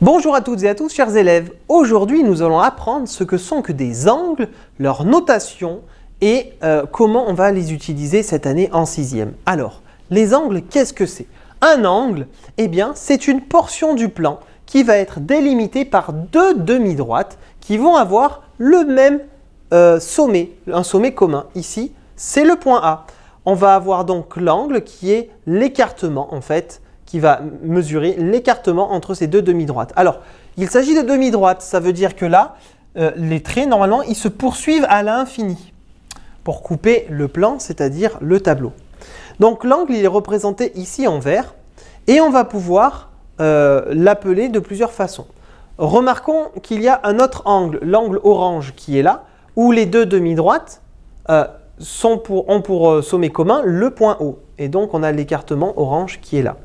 Bonjour à toutes et à tous, chers élèves. Aujourd'hui, nous allons apprendre ce que sont que des angles, leur notation et euh, comment on va les utiliser cette année en sixième. Alors, les angles, qu'est-ce que c'est Un angle, eh bien, c'est une portion du plan qui va être délimitée par deux demi-droites qui vont avoir le même euh, sommet, un sommet commun. Ici, c'est le point A. On va avoir donc l'angle qui est l'écartement, en fait, qui va mesurer l'écartement entre ces deux demi-droites. Alors, il s'agit de demi-droites, ça veut dire que là, euh, les traits, normalement, ils se poursuivent à l'infini pour couper le plan, c'est-à-dire le tableau. Donc l'angle, il est représenté ici en vert, et on va pouvoir euh, l'appeler de plusieurs façons. Remarquons qu'il y a un autre angle, l'angle orange qui est là, où les deux demi-droites euh, ont pour sommet commun le point O. Et donc on a l'écartement orange qui est là.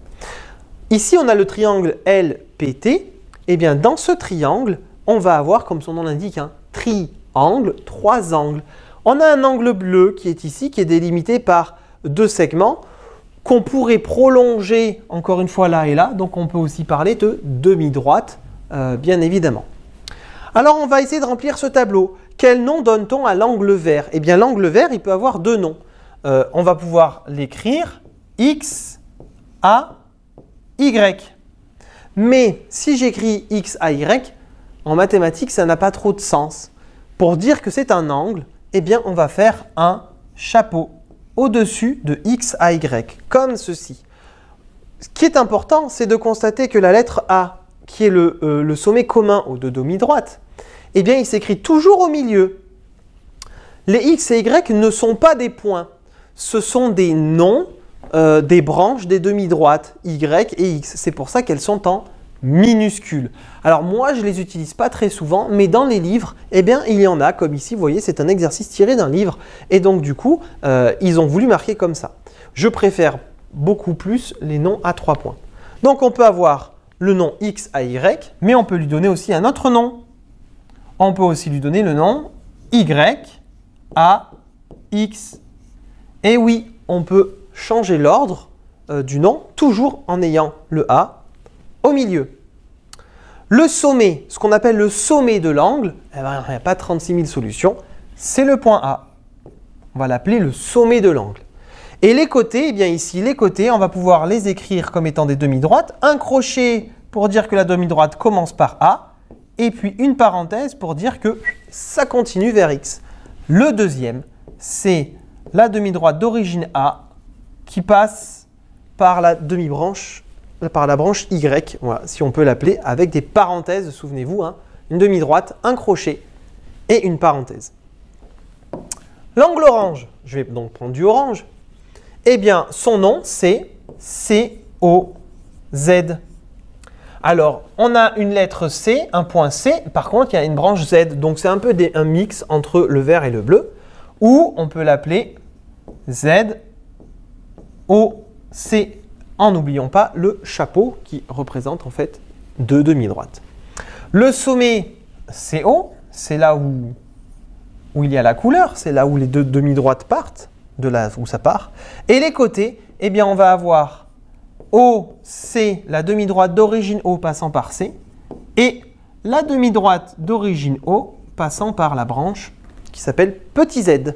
Ici, on a le triangle LPT. Et eh bien, dans ce triangle, on va avoir, comme son nom l'indique, un triangle, trois angles. On a un angle bleu qui est ici, qui est délimité par deux segments qu'on pourrait prolonger encore une fois là et là. Donc on peut aussi parler de demi-droite, euh, bien évidemment. Alors on va essayer de remplir ce tableau. Quel nom donne-t-on à l'angle vert Eh bien l'angle vert, il peut avoir deux noms. Euh, on va pouvoir l'écrire x, a, y. Mais si j'écris x à y, en mathématiques, ça n'a pas trop de sens. Pour dire que c'est un angle, eh bien, on va faire un chapeau au-dessus de x à y, comme ceci. Ce qui est important, c'est de constater que la lettre A, qui est le, euh, sommet commun aux deux demi-droites, eh bien, il s'écrit toujours au milieu. Les x et y ne sont pas des points, ce sont des noms euh, des branches des demi-droites, Y et X. C'est pour ça qu'elles sont en minuscules. Alors moi, je ne les utilise pas très souvent, mais dans les livres, eh bien, il y en a, comme ici, vous voyez, c'est un exercice tiré d'un livre. Et donc, du coup, euh, ils ont voulu marquer comme ça. Je préfère beaucoup plus les noms à trois points. Donc, on peut avoir le nom X à Y, mais on peut lui donner aussi un autre nom. On peut aussi lui donner le nom Y à X. Et oui, on peut changer l'ordre euh, du nom, toujours en ayant le A au milieu. Le sommet, ce qu'on appelle le sommet de l'angle, eh ben, il n'y a pas 36 000 solutions, c'est le point A. On va l'appeler le sommet de l'angle. Et les côtés, eh bien ici, les côtés, on va pouvoir les écrire comme étant des demi-droites. Un crochet pour dire que la demi-droite commence par A, et puis une parenthèse pour dire que ça continue vers X. Le deuxième, c'est la demi-droite d'origine A qui passe par la demi-branche, euh, par la branche Y, si on peut l'appeler, avec des parenthèses, souvenez-vous, hein. une demi-droite, un crochet et une parenthèse. L'angle orange, je vais donc prendre du orange, eh bien son nom c'est COZ. z Alors, on a une lettre C, un point C, par contre, il y a une branche Z. Donc, c'est un peu un mix entre le vert et le bleu, ou on peut l'appeler Z O, C, en n'oubliant pas le chapeau qui représente en fait deux demi-droites. Le sommet O, c'est là où, il y a la couleur, c'est là où les deux demi-droites partent, de là où ça part. Et les côtés, eh bien on va avoir O, C, la demi-droite d'origine O passant par C, et la demi-droite d'origine O passant par la branche qui s'appelle petit z.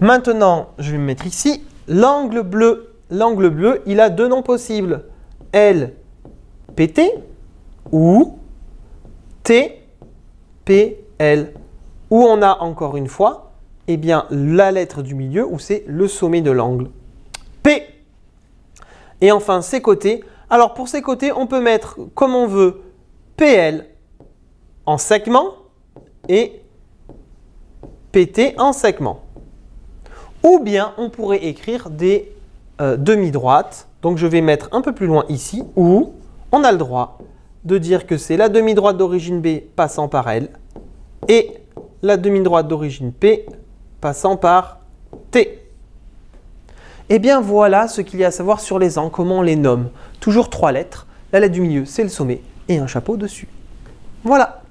Maintenant, je vais me mettre ici L'angle bleu, l'angle bleu, il a deux noms possibles. LPT ou TPL. Où on a encore une fois eh bien, la lettre du milieu où c'est le sommet de l'angle. P. Et enfin, ses côtés. Alors pour ces côtés, on peut mettre comme on veut PL en segment et PT en segment. Ou bien on pourrait écrire des euh, demi-droites. Donc je vais mettre un peu plus loin ici, où on a le droit de dire que c'est la demi-droite d'origine B passant par L et la demi-droite d'origine P passant par T. Eh bien voilà ce qu'il y a à savoir sur les ans, comment on les nomme. Toujours trois lettres, la lettre du milieu c'est le sommet et un chapeau dessus. Voilà